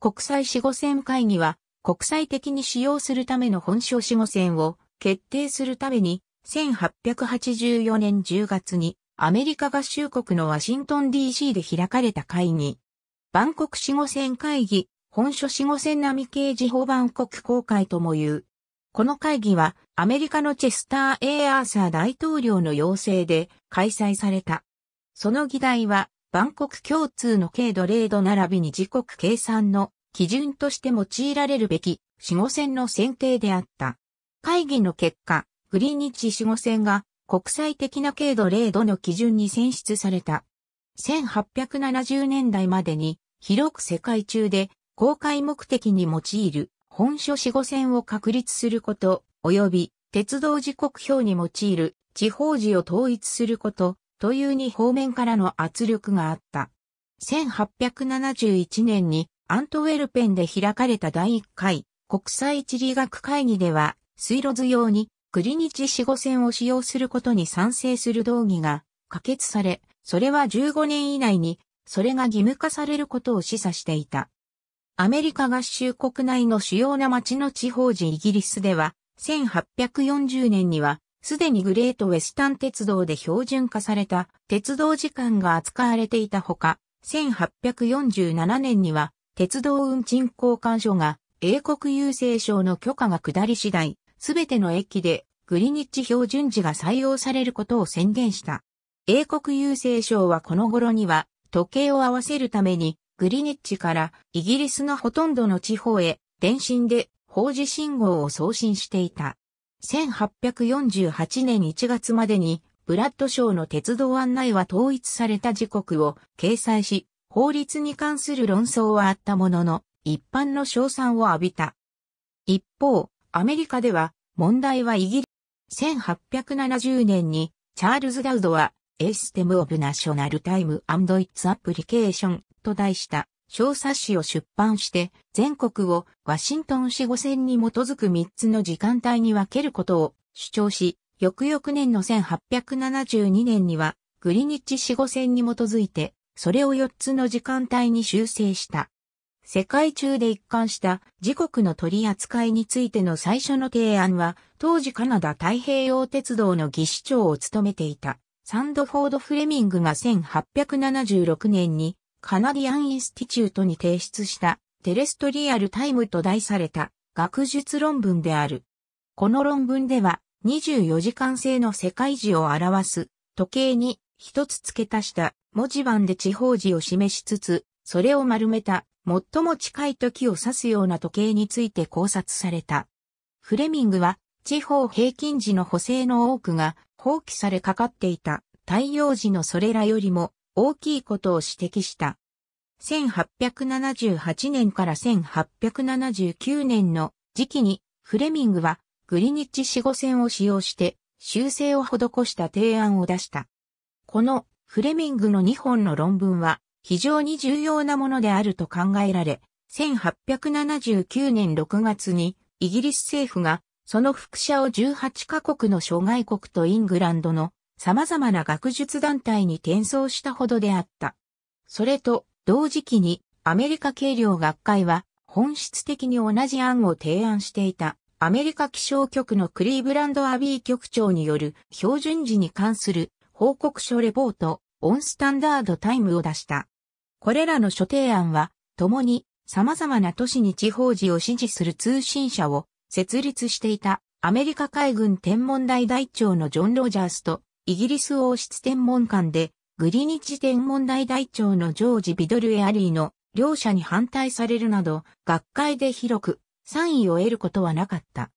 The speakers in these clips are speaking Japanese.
国際死後戦会議は、国際的に使用するための本所死後戦を決定するために、1884年10月にアメリカ合衆国のワシントン DC で開かれた会議。万国死後戦会議、本書死後戦並刑事法万国公開とも言う。この会議はアメリカのチェスター・エアーサー大統領の要請で開催された。その議題は万国共通の軽度0度並びに時刻計算の基準として用いられるべき守護線の選定であった。会議の結果、グリニッチ守護線が国際的な軽度0度の基準に選出された。1870年代までに広く世界中で公開目的に用いる本書守護線を確立すること、及び鉄道時刻表に用いる地方時を統一すること、という2方面からの圧力があった。1871年にアントウェルペンで開かれた第1回国際地理学会議では水路図用にクリニチ四五線を使用することに賛成する動議が可決され、それは15年以内にそれが義務化されることを示唆していた。アメリカ合衆国内の主要な町の地方時イギリスでは1840年にはすでにグレートウェスタン鉄道で標準化された鉄道時間が扱われていたほか、1847年には鉄道運賃交換所が英国郵政省の許可が下り次第、すべての駅でグリニッチ標準時が採用されることを宣言した。英国郵政省はこの頃には時計を合わせるためにグリニッチからイギリスのほとんどの地方へ電信で法事信号を送信していた。1848年1月までに、ブラッド省の鉄道案内は統一された時刻を掲載し、法律に関する論争はあったものの、一般の称賛を浴びた。一方、アメリカでは、問題はイギリス。1870年に、チャールズ・ダウドは、エステム・オブ・ナショナル・タイム・アンド・イッツ・アプリケーションと題した小冊子を出版して、全国をワシントン市五線に基づく3つの時間帯に分けることを主張し、翌々年の1872年には、グリニッチ市五線に基づいて、それを4つの時間帯に修正した。世界中で一貫した時刻の取り扱いについての最初の提案は、当時カナダ太平洋鉄道の技師長を務めていた、サンドフォード・フレミングが1876年にカナディアン・インスティチュートに提出したテレストリアルタイムと題された学術論文である。この論文では24時間制の世界時を表す時計に一つ付け足した文字盤で地方時を示しつつ、それを丸めた最も近い時を指すような時計について考察された。フレミングは地方平均時の補正の多くが放棄されかかっていた太陽時のそれらよりも大きいことを指摘した。1878年から1879年の時期にフレミングはグリニッチ死後線を使用して修正を施した提案を出した。このフレミングの2本の論文は非常に重要なものであると考えられ、1879年6月にイギリス政府がその副社を18カ国の諸外国とイングランドの様々な学術団体に転送したほどであった。それと同時期にアメリカ軽量学会は本質的に同じ案を提案していたアメリカ気象局のクリーブランドアビー局長による標準時に関する報告書レポートオンスタンダードタイムを出した。これらの諸提案は共に様々な都市に地方時を支持する通信社を設立していたアメリカ海軍天文台台長のジョン・ロジャースとイギリス王室天文館で、グリニッジ天文台台長のジョージ・ビドル・エアリーの両者に反対されるなど、学会で広く賛意を得ることはなかった。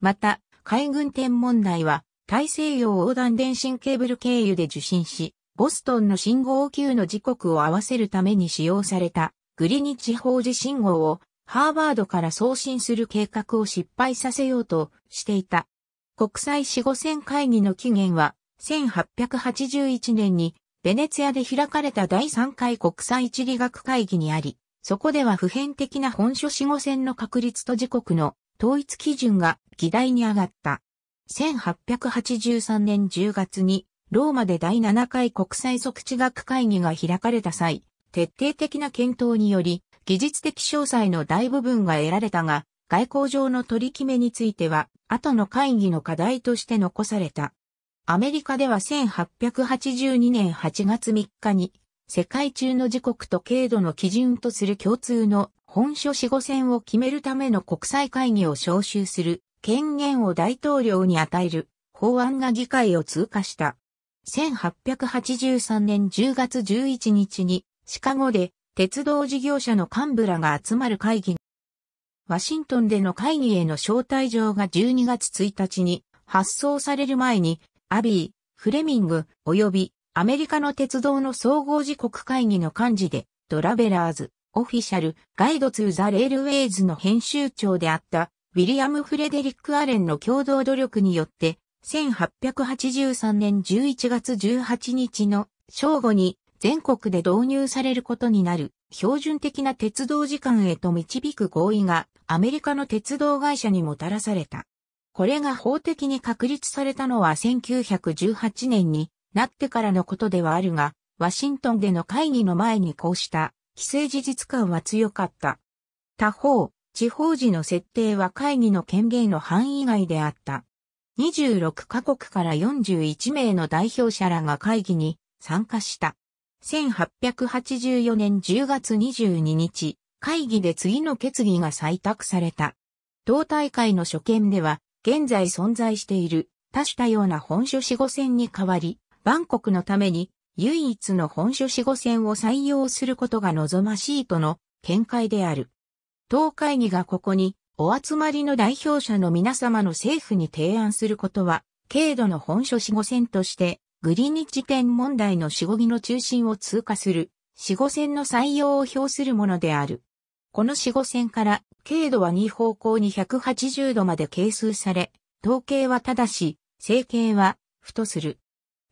また、海軍天文台は、大西洋横断電信ケーブル経由で受信し、ボストンの信号級の時刻を合わせるために使用されたグリニッジ法事信号をハーバードから送信する計画を失敗させようとしていた。国際死後戦会議の期限は1881年にベネツィアで開かれた第3回国際地理学会議にあり、そこでは普遍的な本書死後戦の確立と時刻の統一基準が議題に上がった。1883年10月にローマで第7回国際測地学会議が開かれた際、徹底的な検討により、技術的詳細の大部分が得られたが、外交上の取り決めについては、後の会議の課題として残された。アメリカでは1882年8月3日に、世界中の時刻と経度の基準とする共通の本書死後線を決めるための国際会議を招集する権限を大統領に与える法案が議会を通過した。1883年10月11日にシカゴで鉄道事業者の幹部らが集まる会議。ワシントンでの会議への招待状が12月1日に発送される前にアビー、フレミング、及びアメリカの鉄道の総合時刻会議の幹事で、ドラベラーズ、オフィシャル、ガイドツーザレールウェイズの編集長であった、ウィリアム・フレデリック・アレンの共同努力によって、1883年11月18日の正午に全国で導入されることになる標準的な鉄道時間へと導く合意がアメリカの鉄道会社にもたらされた。これが法的に確立されたのは1918年になってからのことではあるが、ワシントンでの会議の前にこうした既成事実感は強かった。他方、地方時の設定は会議の権限の範囲外であった。26カ国から41名の代表者らが会議に参加した。1884年10月22日、会議で次の決議が採択された。党大会の所見では、現在存在している多種多様な本書四五線に代わり、万国のために唯一の本書四五線を採用することが望ましいとの見解である。当会議がここにお集まりの代表者の皆様の政府に提案することは、軽度の本書死後線として、グリニッジ点問題の死後儀の中心を通過する、死後線の採用を表するものである。この四五線から、経度は二方向に180度まで係数され、統計はただし、整形は、不とする。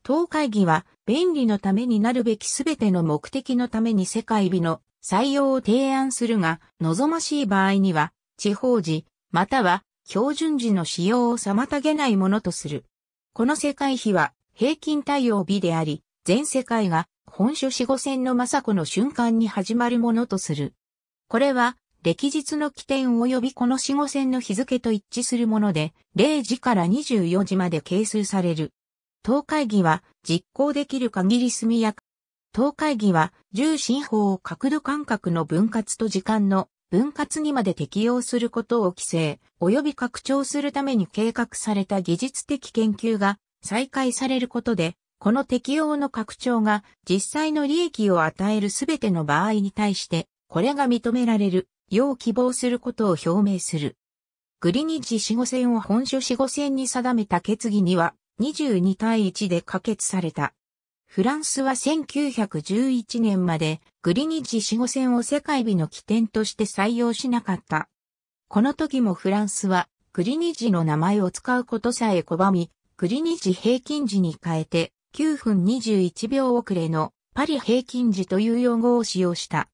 当会議は、便利のためになるべきすべての目的のために世界美の採用を提案するが、望ましい場合には、地方時、または、標準時の使用を妨げないものとする。この世界比は、平均対応美であり、全世界が、本書四五線の政子の瞬間に始まるものとする。これは、歴日の起点及びこの死後線の日付と一致するもので、0時から24時まで計数される。東海議は実行できる限り速やか。東海議は重心法を角度間隔の分割と時間の分割にまで適用することを規制、及び拡張するために計画された技術的研究が再開されることで、この適用の拡張が実際の利益を与えるすべての場合に対してこれが認められる、よう希望することを表明する。グリニッジ死後戦を本書死後戦に定めた決議には、22対1で可決された。フランスは1911年までグリニッジ死後戦を世界日の起点として採用しなかった。この時もフランスはグリニッジの名前を使うことさえ拒み、グリニッジ平均時に変えて9分21秒遅れのパリ平均時という用語を使用した。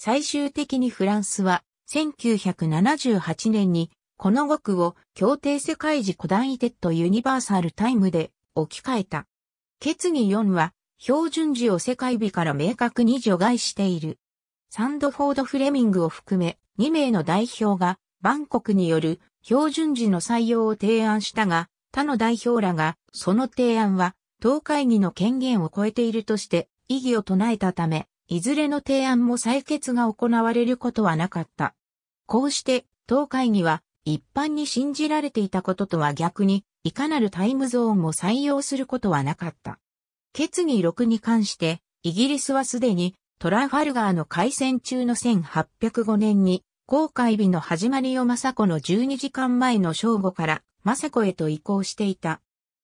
最終的にフランスは1978年にこの語句を協定世界時古代イテッドユニバーサルタイムで置き換えた。決議4は標準時を世界日から明確に除外している。サンドフォード・フレミングを含め2名の代表がバンコクによる標準時の採用を提案したが、他の代表らがその提案は党会議の権限を超えているとして異議を唱えたため、いずれの提案も採決が行われることはなかった。こうして、東会議は一般に信じられていたこととは逆に、いかなるタイムゾーンも採用することはなかった。決議6に関して、イギリスはすでにトラファルガーの改戦中の1805年に、公開日の始まりを政子の12時間前の正午から政子へと移行していた。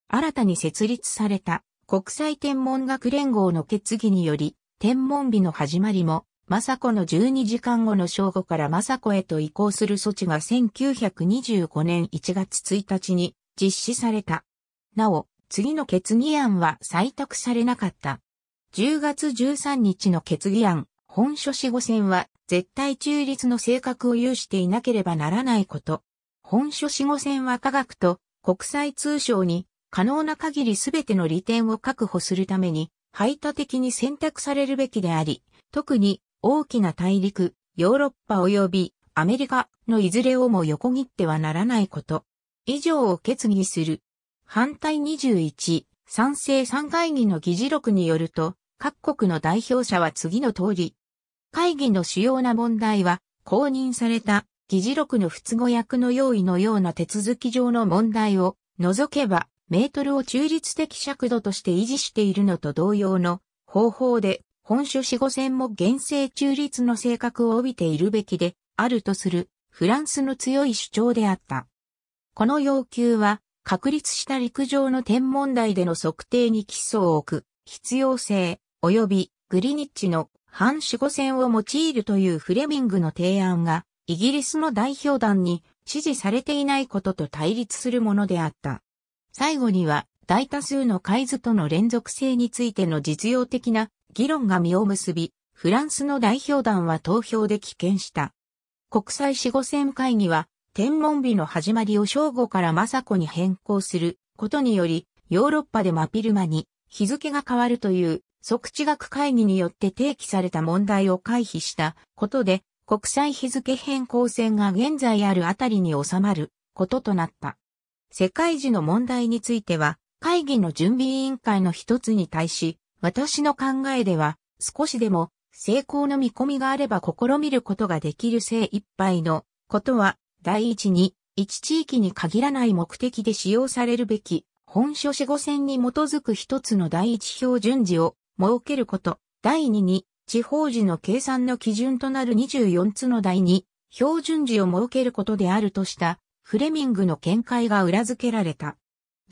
新たに設立された国際天文学連合の決議により、天文日の始まりも、政子の12時間後の正午から政子へと移行する措置が1925年1月1日に実施された。なお、次の決議案は採択されなかった。10月13日の決議案、本書死後戦は絶対中立の性格を有していなければならないこと。本書死後戦は科学と国際通商に可能な限り全ての利点を確保するために排他的に選択されるべきであり、特に大きな大陸、ヨーロッパ及びアメリカのいずれをも横切ってはならないこと。以上を決議する。反対21、賛成3会議の議事録によると、各国の代表者は次の通り。会議の主要な問題は、公認された議事録の不都合役の用意のような手続き上の問題を除けば、メートルを中立的尺度として維持しているのと同様の方法で、本書四五線も原生中立の性格を帯びているべきであるとするフランスの強い主張であった。この要求は、確立した陸上の天文台での測定に基礎を置く必要性及びグリニッチの半四五線を用いるというフレミングの提案がイギリスの代表団に支持されていないことと対立するものであった。最後には大多数の海図との連続性についての実用的な議論が実を結び、フランスの代表団は投票で棄権した。国際死後戦会議は、天文日の始まりを正午から政子に変更することにより、ヨーロッパで真昼間に日付が変わるという即地学会議によって提起された問題を回避したことで、国際日付変更線が現在あるあたりに収まることとなった。世界時の問題については、会議の準備委員会の一つに対し、私の考えでは、少しでも成功の見込みがあれば試みることができる精一杯のことは、第一に、一地域に限らない目的で使用されるべき、本書四五線に基づく一つの第一標準時を設けること。第二に、地方時の計算の基準となる24つの第二、標準時を設けることであるとしたフレミングの見解が裏付けられた。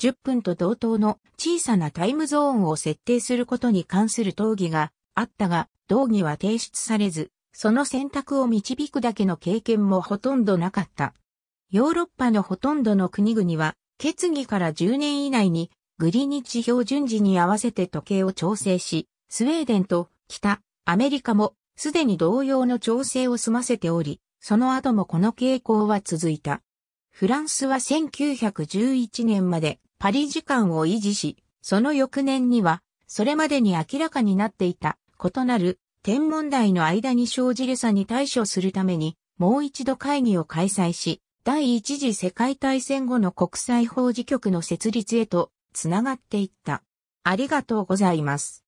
10分と同等の小さなタイムゾーンを設定することに関する討議があったが、討議は提出されず、その選択を導くだけの経験もほとんどなかった。ヨーロッパのほとんどの国々は、決議から10年以内に、グリニッジ標準時に合わせて時計を調整し、スウェーデンと北、アメリカも、すでに同様の調整を済ませており、その後もこの傾向は続いた。フランスは1911年までパリ時間を維持し、その翌年には、それまでに明らかになっていた異なる天文台の間に生じる差に対処するために、もう一度会議を開催し、第一次世界大戦後の国際法事局の設立へとつながっていった。ありがとうございます。